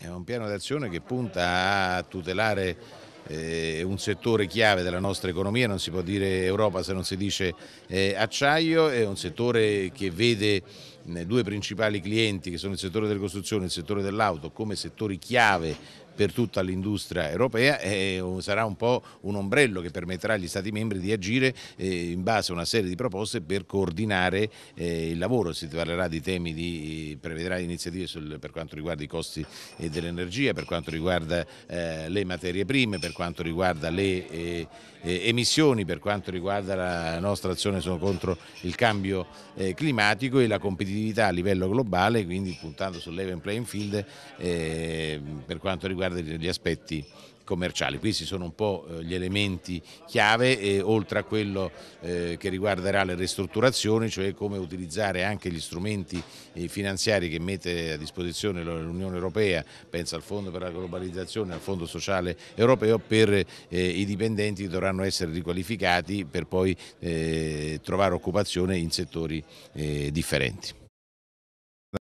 È un piano d'azione che punta a tutelare eh, un settore chiave della nostra economia, non si può dire Europa se non si dice eh, acciaio, è un settore che vede eh, due principali clienti che sono il settore delle costruzioni e il settore dell'auto come settori chiave per tutta l'industria europea e sarà un po' un ombrello che permetterà agli Stati membri di agire eh, in base a una serie di proposte per coordinare eh, il lavoro. Si parlerà di temi di, prevederà iniziative sul, per quanto riguarda i costi eh, dell'energia, per quanto riguarda le materie prime, per quanto riguarda le emissioni, per quanto riguarda la nostra azione contro il cambio climatico e la competitività a livello globale, quindi puntando sull'Even Playing Field per quanto riguarda riguarda gli aspetti commerciali. Questi sono un po' eh, gli elementi chiave e, oltre a quello eh, che riguarderà le ristrutturazioni, cioè come utilizzare anche gli strumenti eh, finanziari che mette a disposizione l'Unione Europea, penso al Fondo per la globalizzazione, al Fondo sociale europeo, per eh, i dipendenti che dovranno essere riqualificati per poi eh, trovare occupazione in settori differenti.